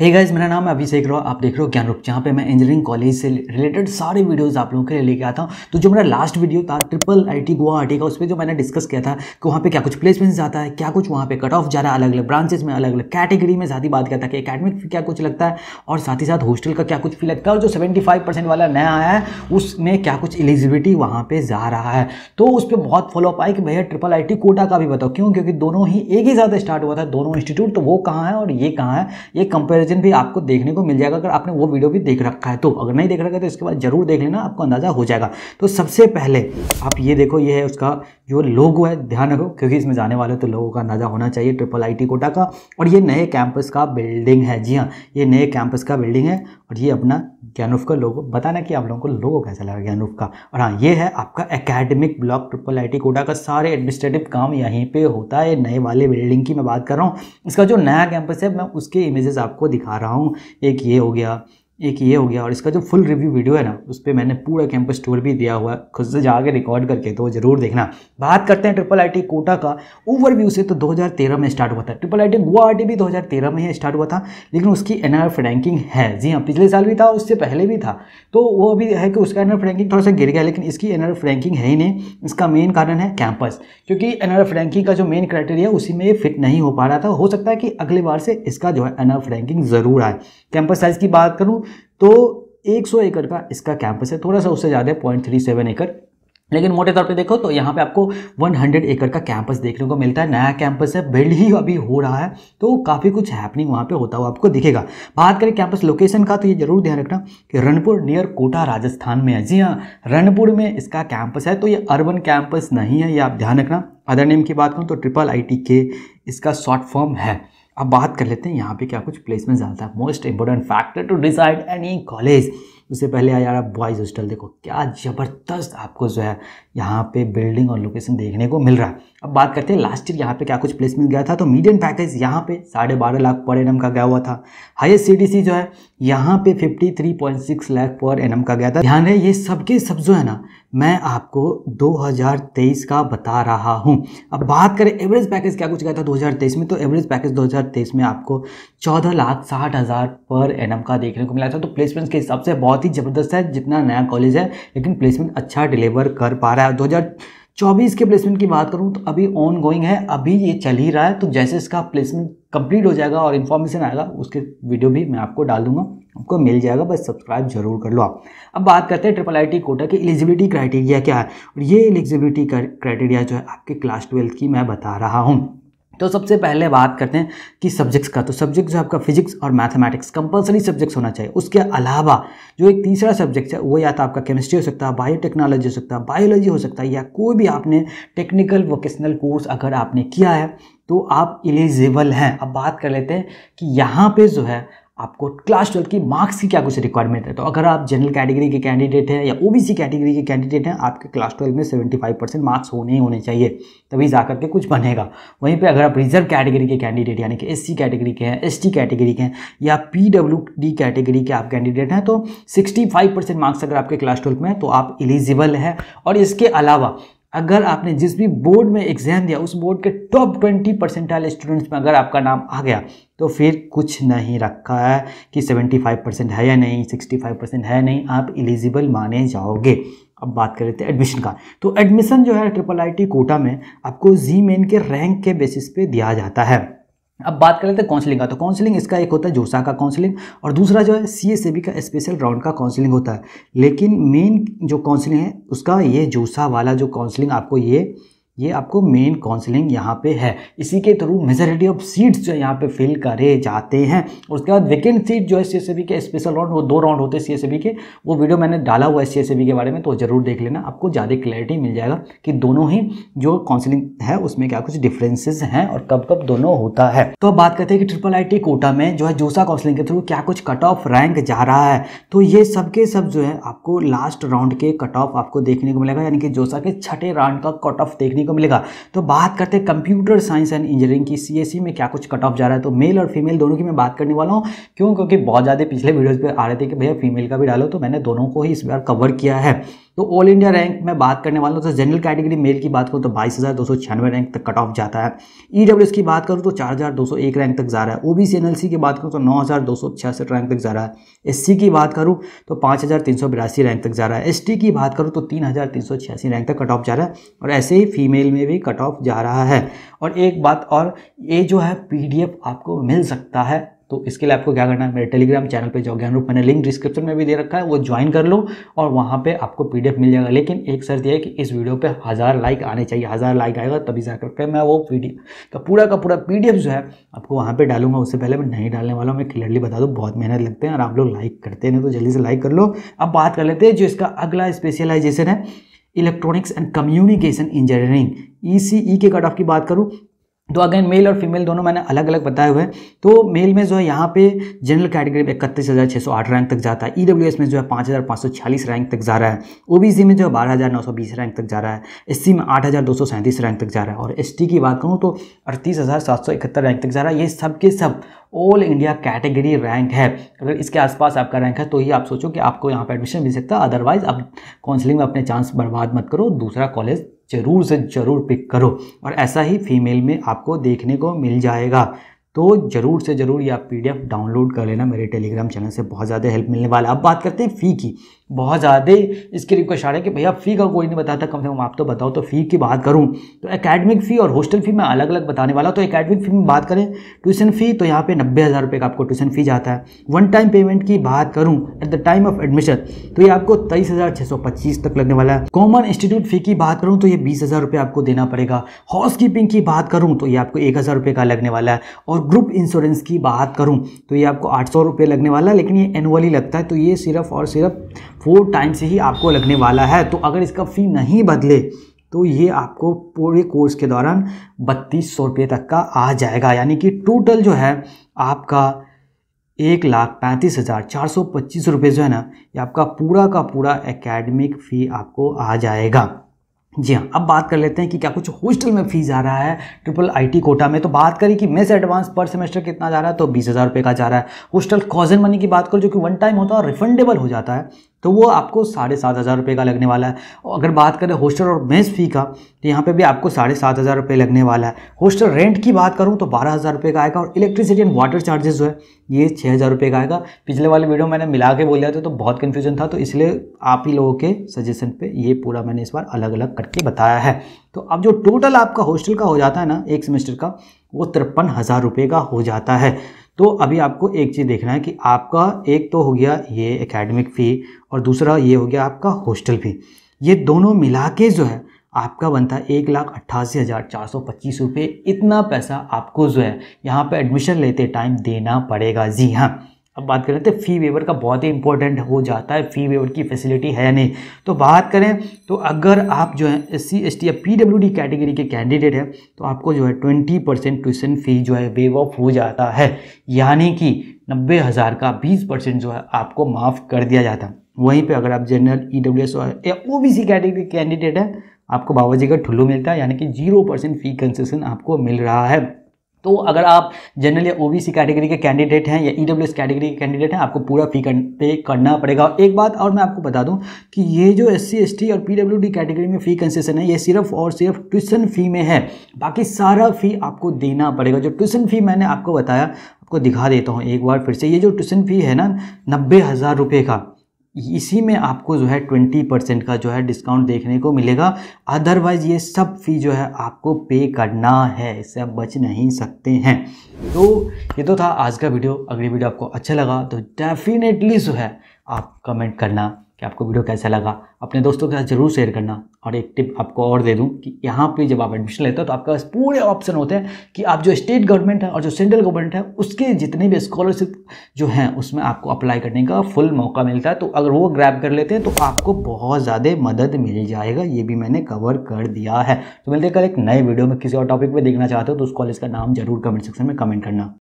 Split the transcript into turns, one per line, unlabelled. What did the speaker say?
hey guys मेरा नाम है अभिषेक रॉ आप देख रहे हो रूप जहाँ पे मैं इंजीनियरिंग कॉलेज से रिलेटेड सारे वीडियोस आप लोगों के लिए लेके आता हूँ तो जो मेरा लास्ट वीडियो था ट्रिपल आईटी गुवाहाटी का उस पर जो मैंने डिस्कस किया था कि वहाँ पे क्या कुछ प्लेसमेंट्स जाता है क्या कुछ वहाँ पे कट ऑफ जा रहा है अलग अलग ब्रांचेज में अलग अलग कैटेगरी में साथ बात किया था कि अकेडमिक क्या कुछ लगता है और साथ ही साथ हॉस्टल का क्या कुछ फी लगता है और जो सेवेंटी वाला नया आया है उसमें क्या कुछ एलिजिबिलिटी वहाँ पर जा रहा है तो उस पर बहुत फॉलोअप आए कि भैया ट्रिपल आई कोटा का भी बताओ क्यों क्योंकि दोनों ही एक ही साथ स्टार्ट हुआ था दोनों इंस्टीट्यूट तो वो कहाँ है और ये कहाँ है ये कंपेयर वर्जन भी आपको देखने को मिल जाएगा अगर आपने वो वीडियो भी देख रखा है तो अगर नहीं देख रखा है तो इसके बाद जरूर देख लेना आपको अंदाज़ा हो जाएगा तो सबसे पहले आप ये देखो ये है उसका जो लोगो है ध्यान रखो क्योंकि इसमें जाने वाले तो लोगों का अंदाज़ा होना चाहिए ट्रिपल आई कोटा का और ये नए कैंपस का बिल्डिंग है जी हाँ ये नए कैंपस का बिल्डिंग है और ये अपना ज्ञानुफ का लोगो बताना कि आप लोगों को लोगो कैसा लगा ज्ञानूफ का और हाँ ये है आपका academic block triple I T Kota का सारे एडमिनिस्ट्रेटिव काम यहीं पे होता है नए वाले बिल्डिंग की मैं बात कर रहा हूँ इसका जो नया कैंपस है मैं उसके इमेजेस आपको दिखा रहा हूँ एक ये हो गया एक ये हो गया और इसका जो फुल रिव्यू वीडियो है ना उस पर मैंने पूरा कैंपस टूर भी दिया हुआ है खुद से जाके रिकॉर्ड करके तो जरूर देखना बात करते हैं ट्रिपल आईटी कोटा का ओवरव्यू से तो 2013 में स्टार्ट हुआ था ट्रिपल आईटी गुवाहाटी भी 2013 में ही स्टार्ट हुआ था लेकिन उसकी एन रैंकिंग है जी हाँ पिछले साल भी था उससे पहले भी था तो वो अभी है कि उसका एन रैंकिंग थोड़ा सा गिर गया लेकिन इसकी एन रैंकिंग है ही नहीं इसका मेन कारण है कैंपस क्योंकि एन रैंकिंग का जो मेन क्राइटेरिया उसी में फिट नहीं हो पा रहा था हो सकता है कि अगली बार से इसका जो है एन रैंकिंग ज़रूर आए कैंपस साइज़ की बात करूँ तो 100 एकड़ का इसका कैंपस है थोड़ा सा उससे ज़्यादा है पॉइंट थ्री एकड़ लेकिन मोटे तौर पे देखो तो यहाँ पे आपको 100 एकड़ का कैंपस देखने को मिलता है नया कैंपस है बिल्ड ही अभी हो रहा है तो काफ़ी कुछ हैपनिंग वहाँ पे होता हुआ आपको दिखेगा बात करें कैंपस लोकेशन का तो ये जरूर ध्यान रखना कि रणपुर नियर कोटा राजस्थान में है जी हाँ रणपुर में इसका कैंपस है तो ये अर्बन कैंपस नहीं है ये आप ध्यान रखना अदर नेम की बात करूँ तो ट्रिपल आई के इसका शॉर्ट फॉर्म है अब बात कर लेते हैं यहाँ पे क्या कुछ प्लेसमेंट आता है most important factor to decide any college उससे पहले यार आप बॉयज़ हॉस्टल देखो क्या ज़बरदस्त आपको जो है यहाँ पे बिल्डिंग और लोकेशन देखने को मिल रहा है अब बात करते हैं लास्ट ईयर यहाँ पे क्या कुछ प्लेसमेंट गया था तो मीडियम पैकेज यहाँ पे साढ़े बारह लाख पर एनम का गया हुआ था हाईएस्ट सीडीसी जो है यहाँ पे fifty three point six lakh per annum का गया था ध्यान रहे ये सबके सब जो है ना मैं आपको 2023 का बता रहा हूं अब बात करें एवरेज पैकेज क्या कुछ गया था 2023 में तो एवरेज पैकेज 2023 में आपको चौदह लाख साठ हज़ार पर एनम का देखने को मिला था तो प्लेसमेंट्स के हिसाब से बहुत ही ज़बरदस्त है जितना नया कॉलेज है लेकिन प्लेसमेंट अच्छा डिलीवर कर पा रहा है दो चौबीस के प्लेसमेंट की बात करूं तो अभी ऑन गोइंग है अभी ये चल ही रहा है तो जैसे इसका प्लेसमेंट कंप्लीट हो जाएगा और इन्फॉर्मेशन आएगा उसके वीडियो भी मैं आपको डाल दूंगा आपको मिल जाएगा बस सब्सक्राइब जरूर कर लो आप अब बात करते हैं ट्रिपल आई कोटा की एलिजिबिलिटी क्राइटेरिया क्या है और ये एलिजिबिलिटी क्राइटेरिया जो है आपके क्लास ट्वेल्थ की मैं बता रहा हूँ तो सबसे पहले बात करते हैं कि सब्जेक्ट्स का तो सब्जेक्ट जो आपका फिजिक्स और मैथमेटिक्स कंपलसरी सब्जेक्ट्स होना चाहिए उसके अलावा जो एक तीसरा सब्जेक्ट है वो या तो आपका केमिस्ट्री हो सकता है बायोटेक्नोलॉजी हो सकता है बायोलॉजी हो सकता है या कोई भी आपने टेक्निकल वोकेशनल कोर्स अगर आपने किया है तो आप एलिजिबल हैं अब बात कर लेते हैं कि यहाँ पे जो है आपको क्लास ट्वेल्व की मार्क्स की क्या कुछ रिक्वायरमेंट है तो अगर आप जनरल कैटेगरी के कैंडिडेट हैं या ओबीसी कैटेगरी के कैंडिडेट हैं आपके क्लास ट्वेल्व में 75 परसेंट मार्क्स होने ही होने चाहिए तभी जा करके कुछ बनेगा वहीं पे अगर आप रिजर्व कैटेगरी के कैंडिडेट यानी कि एस कैटेगरी के हैं एस कैटेगरी के हैं या पी कैटेगरी के आप कैंडिडेट हैं तो सिक्सटी मार्क्स अगर आपके क्लास ट्वेल्व में तो आप एलिजिबल हैं और इसके अलावा अगर आपने जिस भी बोर्ड में एग्ज़ाम दिया उस बोर्ड के टॉप ट्वेंटी परसेंटाइल स्टूडेंट्स में अगर आपका नाम आ गया तो फिर कुछ नहीं रखा है कि सेवेंटी फाइव परसेंट है या नहीं सिक्सटी फाइव परसेंट है नहीं आप एलिजिबल माने जाओगे अब बात कर लेते हैं एडमिशन का तो एडमिशन जो है ट्रिपल आई कोटा में आपको जी मेन के रैंक के बेसिस पे दिया जाता है अब बात कर लेते हैं काउंसलिंग का तो काउंसलिंग इसका एक होता है जोसा का काउंसलिंग और दूसरा जो है सी एस ए बी का स्पेशल राउंड का काउंसलिंग होता है लेकिन मेन जो काउंसलिंग है उसका ये जोसा वाला जो काउंसलिंग आपको ये ये आपको मेन काउंसलिंग यहाँ पे है इसी के थ्रू मेजोरिटी ऑफ सीट्स जो यहाँ पे फिल करे जाते हैं उसके बाद वेकेंट सीट जो है सी के स्पेशल राउंड वो दो राउंड होते हैं सी के वो वीडियो मैंने डाला हुआ है सी के बारे में तो जरूर देख लेना आपको ज़्यादा क्लैरिटी मिल जाएगा कि दोनों ही जो काउंसलिंग है उसमें क्या कुछ डिफ्रेंसेज हैं और कब कब दोनों होता है तो अब बात करते हैं कि ट्रिपल आई कोटा में जो है जूसा काउंसलिंग के थ्रू क्या कुछ कट ऑफ रैंक जा रहा है तो ये सब के सब जो है आपको लास्ट राउंड के कट ऑफ आपको देखने को मिलेगा यानी कि जोसा के छठे राउंड का कट ऑफ देखने को मिलेगा तो बात करते हैं कंप्यूटर साइंस एंड इंजीनियरिंग की सी e में क्या कुछ कट ऑफ जा रहा है तो मेल और फीमेल दोनों की मैं बात करने वाला हूँ क्यों क्योंकि बहुत ज़्यादा पिछले वीडियोज़ पर आ रहे थे कि भैया फीमेल का भी डालो तो मैंने दोनों को ही इस बार कवर किया है तो ऑल इंडिया रैंक में बात करने वाला हूँ तो जनरल कैटेगरी मेल की बात करूँ तो बाईस हज़ार दो सौ छियानवे रैंक तक कट ऑफ जाता है ई डब्ल्यू एस की बात करूँ तो चार हज़ार दो सौ एक रैंक तक जा रहा है O B C N L C की बात करूँ तो नौ हज़ार दो सौ छियासठ रैंक तक जा रहा है एस सी की बात करूँ तो पाँच हज़ार तीन सौ बिरासी रैंक तक जा रहा है एस टी की बात करूँ तो तीन हज़ार तीन सौ छियासी रैंक तक कट ऑफ जा रहा है और ऐसे ही फीमेल में भी कट ऑफ जा रहा है और एक बात और ये जो है पी डी एफ आपको मिल सकता है तो इसके लिए आपको क्या करना है मेरे टेलीग्राम चैनल पे जाओ रूप मैंने लिंक डिस्क्रिप्शन में भी दे रखा है वो ज्वाइन कर लो और वहाँ पे आपको पीडीएफ मिल जाएगा लेकिन एक शर्त यह है कि इस वीडियो पे हज़ार लाइक आने चाहिए हज़ार लाइक आएगा तभी जा करके मैं वो पी का पूरा का पूरा पी जो है आपको वहाँ पर डालूंगा उससे पहले मैं नहीं डालने वाला हूँ मैं क्लियरली बता दूँ बहुत मेहनत लगते हैं और आप लोग लाइक करते नहीं तो जल्दी से लाइक कर लो अब बात कर लेते हैं जो इसका अगला स्पेशलाइजेशन है electronics and communication engineering E के कट ऑफ की बात करूँ तो अगेन मेल और फीमेल दोनों मैंने अलग अलग बताए हुए हैं तो मेल में जो है यहाँ पे जनरल कैटेगरी में इकतीस हज़ार छः सौ आठ रैंक तक जाता है ईडब्ल्यूएस e में जो है पाँच हज़ार पाँच सौ छियालीस रैंक तक जा रहा है ओबीसी में जो है बारह हज़ार नौ सौ बीस रैंक तक जा रहा है एससी में आठ हज़ार दो सौ सैंतीस रैंक तक जा रहा है और टी की बात करूँ तो अड़तीस हज़ार सात सौ इकहत्तर रैंक तक जा रहा है ये सब के सब ऑल इंडिया कैटेगरी रैंक है अगर इसके आसपास आपका रैंक है तो ही आप सोचो कि आपको यहाँ पर एडमिशन मिल सकता है अदरवाइज़ आप काउंसिलिंग में अपने चांस बर्बाद मत करो दूसरा कॉलेज ज़रूर से ज़रूर पिक करो और ऐसा ही फीमेल में आपको देखने को मिल जाएगा तो ज़रूर से ज़रूर यह आप पीडीएफ डाउनलोड कर लेना मेरे टेलीग्राम चैनल से बहुत ज़्यादा हेल्प मिलने वाला अब बात करते हैं फ़ी की बहुत ज़्यादा इसकी रिक्वेस्ट आ रहा है कि भैया फ़ी का कोई नहीं बताता कम से कम आप तो बताओ तो फ़ी की बात करूँ तो एकेडमिक फ़ी और हॉस्टल फ़ी मैं अलग अलग बताने वाला तो एकेडमिक फ़ी में बात करें ट्यूशन फ़ी तो यहाँ पे नब्बे हज़ार रुपये का आपको ट्यूशन फ़ी जाता है वन टाइम पेमेंट की बात करूँ at the time of admission तो ये आपको तेईस हज़ार छः सौ पच्चीस तक लगने वाला है कॉमन इंस्टीट्यूट फ़ी की बात करूँ तो ये बीस हज़ार रुपये आपको देना पड़ेगा हाउस कीपिंग की बात करूँ तो ये आपको एक हज़ार रुपये का लगने वाला है और ग्रुप इंश्योरेंस की बात करूँ तो ये आपको आठ सौ रुपये लगने वाला है लेकिन ये एनुअली लगता है तो ये सिर्फ और सिर्फ फोर टाइम से ही आपको लगने वाला है तो अगर इसका फ़ी नहीं बदले तो ये आपको पूरे कोर्स के दौरान बत्तीस सौ रुपये तक का आ जाएगा यानी कि टोटल जो है आपका एक लाख पैंतीस हज़ार चार सौ पच्चीस रुपये जो है ना ये आपका पूरा का पूरा एकेडमिक फ़ी आपको आ जाएगा जी हाँ अब बात कर लेते हैं कि क्या कुछ हॉस्टल में फीस आ रहा है ट्रिपल आईटी कोटा में तो बात करें कि मेस एडवांस पर सेमेस्टर कितना जा रहा है तो बीस हज़ार रुपये का जा रहा है हॉस्टल कॉजन मनी की बात करो जो कि वन टाइम होता है और रिफंडेबल हो जाता है तो वो आपको साढ़े सात हज़ार रुपये का लगने वाला है और अगर बात करें हॉस्टल और मेस फ़ी का तो यहाँ पे भी आपको साढ़े सात हज़ार रुपये लगने वाला है हॉस्टल रेंट की बात करूँ तो बारह हज़ार रुपये का आएगा और इलेक्ट्रिसिटी एंड वाटर चार्जेस जो है ये छः हज़ार रुपये का आएगा पिछले वाले वीडियो मैंने मिला के दिया था तो बहुत कन्फ्यूजन था तो इसलिए आप ही लोगों के सजेशन पर ये पूरा मैंने इस बार अलग अलग करके बताया है तो अब जो टोटल आपका हॉस्टल का हो जाता है ना एक सेमेस्टर का वो तिरपन हज़ार रुपये का हो जाता है तो अभी आपको एक चीज़ देखना है कि आपका एक तो हो गया ये एकेडमिक फ़ी और दूसरा ये हो गया आपका हॉस्टल फ़ी ये दोनों मिला के जो है आपका बनता है एक लाख अट्ठासी हज़ार चार सौ पच्चीस रुपये इतना पैसा आपको जो है यहाँ पे एडमिशन लेते टाइम देना पड़ेगा जी हाँ अब बात करें तो फ़ी वेवर का बहुत ही इंपॉर्टेंट हो जाता है फ़ी वेवर की फैसिलिटी है नहीं तो बात करें तो अगर आप जो है एस सी एस टी या पी डब्ल्यू डी कैटेगरी के कैंडिडेट हैं तो आपको जो है ट्वेंटी परसेंट ट्यूशन फ़ी जो है वेव ऑफ हो जाता है यानी कि नब्बे हज़ार का बीस परसेंट जो है आपको माफ़ कर दिया जाता है वहीं पर अगर आप जनरल ई डब्ल्यू एस या ओ बी सी कैटेगरी के कैंडिडेट हैं आपको बाबा जी का ठुल्लू मिलता है यानी कि जीरो परसेंट फ़ी कंसेशन आपको मिल रहा है तो अगर आप जनरल बी सी कैटेगरी के कैंडिडेट हैं या एस e कैटेगरी के कैंडिडेट हैं आपको पूरा फी कर, पे करना पड़ेगा और एक बात और मैं आपको बता दूं कि ये जो एस सी और डी कैटेगरी में फ़ी कंसेशन है ये सिर्फ और सिर्फ ट्यूशन फ़ी में है बाकी सारा फ़ी आपको देना पड़ेगा जो ट्यूशन फ़ी मैंने आपको बताया आपको दिखा देता हूँ एक बार फिर से ये जो ट्यूशन फ़ी है ना नब्बे हज़ार रुपये का इसी में आपको जो है ट्वेंटी परसेंट का जो है डिस्काउंट देखने को मिलेगा अदरवाइज ये सब फी जो है आपको पे करना है इससे आप बच नहीं सकते हैं तो ये तो था आज का वीडियो अगली वीडियो आपको अच्छा लगा तो डेफिनेटली जो है आप कमेंट करना कि आपको वीडियो कैसा लगा अपने दोस्तों के साथ जरूर शेयर करना और एक टिप आपको और दे दूं कि यहाँ पे जब आप एडमिशन लेते हो तो आपके पास पूरे ऑप्शन होते हैं कि आप जो स्टेट गवर्नमेंट है और जो सेंट्रल गवर्नमेंट है उसके जितने भी स्कॉलरशिप जो हैं उसमें आपको अप्लाई करने का फुल मौका मिलता है तो अगर वो ग्रैप कर लेते हैं तो आपको बहुत ज़्यादा मदद मिल जाएगा ये भी मैंने कवर कर दिया है तो मिलते कल एक नए वीडियो में किसी और टॉपिक पर देखना चाहते हो तो उस कॉलेज का नाम जरूर कमेंट सेक्शन में कमेंट करना